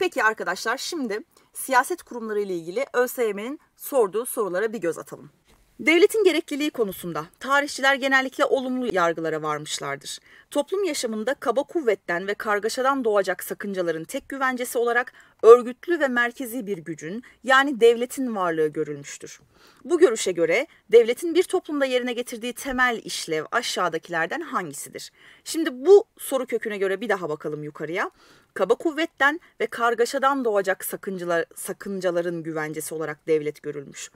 Peki arkadaşlar şimdi siyaset kurumları ile ilgili ÖSYM'nin sorduğu sorulara bir göz atalım. Devletin gerekliliği konusunda tarihçiler genellikle olumlu yargılara varmışlardır. Toplum yaşamında kaba kuvvetten ve kargaşadan doğacak sakıncaların tek güvencesi olarak örgütlü ve merkezi bir gücün yani devletin varlığı görülmüştür. Bu görüşe göre devletin bir toplumda yerine getirdiği temel işlev aşağıdakilerden hangisidir? Şimdi bu soru köküne göre bir daha bakalım yukarıya. Kaba kuvvetten ve kargaşadan doğacak sakıncalar, sakıncaların güvencesi olarak devlet görülmüş.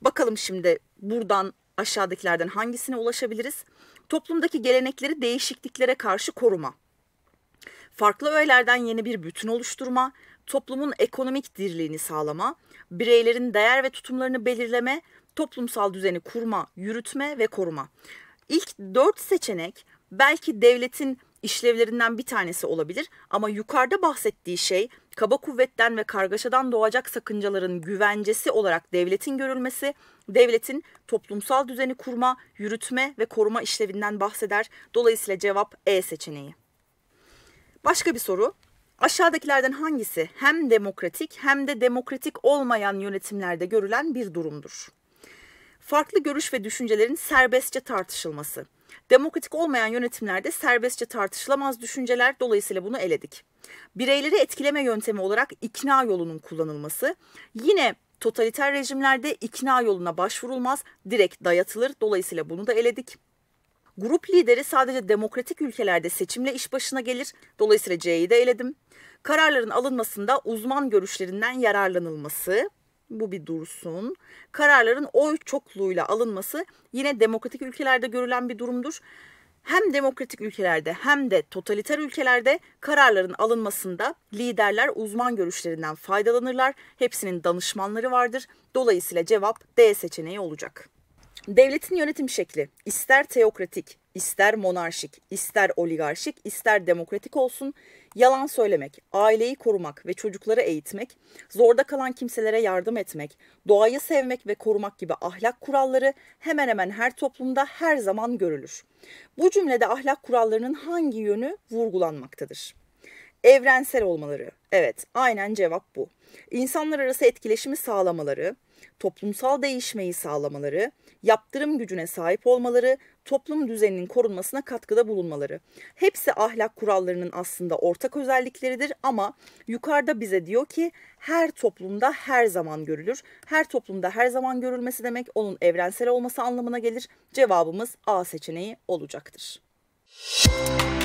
Bakalım şimdi buradan aşağıdakilerden hangisine ulaşabiliriz? Toplumdaki gelenekleri değişikliklere karşı koruma farklı öğelerden yeni bir bütün oluşturma, toplumun ekonomik dirliğini sağlama, bireylerin değer ve tutumlarını belirleme, toplumsal düzeni kurma, yürütme ve koruma. İlk dört seçenek belki devletin işlevlerinden bir tanesi olabilir ama yukarıda bahsettiği şey kaba kuvvetten ve kargaşadan doğacak sakıncaların güvencesi olarak devletin görülmesi, devletin toplumsal düzeni kurma, yürütme ve koruma işlevinden bahseder. Dolayısıyla cevap E seçeneği. Başka bir soru aşağıdakilerden hangisi hem demokratik hem de demokratik olmayan yönetimlerde görülen bir durumdur? Farklı görüş ve düşüncelerin serbestçe tartışılması. Demokratik olmayan yönetimlerde serbestçe tartışılamaz düşünceler dolayısıyla bunu eledik. Bireyleri etkileme yöntemi olarak ikna yolunun kullanılması. Yine totaliter rejimlerde ikna yoluna başvurulmaz, direkt dayatılır. Dolayısıyla bunu da eledik. Grup lideri sadece demokratik ülkelerde seçimle iş başına gelir. Dolayısıyla C'yi de eledim. Kararların alınmasında uzman görüşlerinden yararlanılması. Bu bir dursun. Kararların oy çokluğuyla alınması yine demokratik ülkelerde görülen bir durumdur. Hem demokratik ülkelerde hem de totaliter ülkelerde kararların alınmasında liderler uzman görüşlerinden faydalanırlar. Hepsinin danışmanları vardır. Dolayısıyla cevap D seçeneği olacak. Devletin yönetim şekli ister teokratik, ister monarşik, ister oligarşik, ister demokratik olsun, yalan söylemek, aileyi korumak ve çocukları eğitmek, zorda kalan kimselere yardım etmek, doğayı sevmek ve korumak gibi ahlak kuralları hemen hemen her toplumda her zaman görülür. Bu cümlede ahlak kurallarının hangi yönü vurgulanmaktadır? Evrensel olmaları. Evet, aynen cevap bu. İnsanlar arası etkileşimi sağlamaları, toplumsal değişmeyi sağlamaları, yaptırım gücüne sahip olmaları, toplum düzeninin korunmasına katkıda bulunmaları. Hepsi ahlak kurallarının aslında ortak özellikleridir ama yukarıda bize diyor ki her toplumda her zaman görülür. Her toplumda her zaman görülmesi demek onun evrensel olması anlamına gelir. Cevabımız A seçeneği olacaktır. Müzik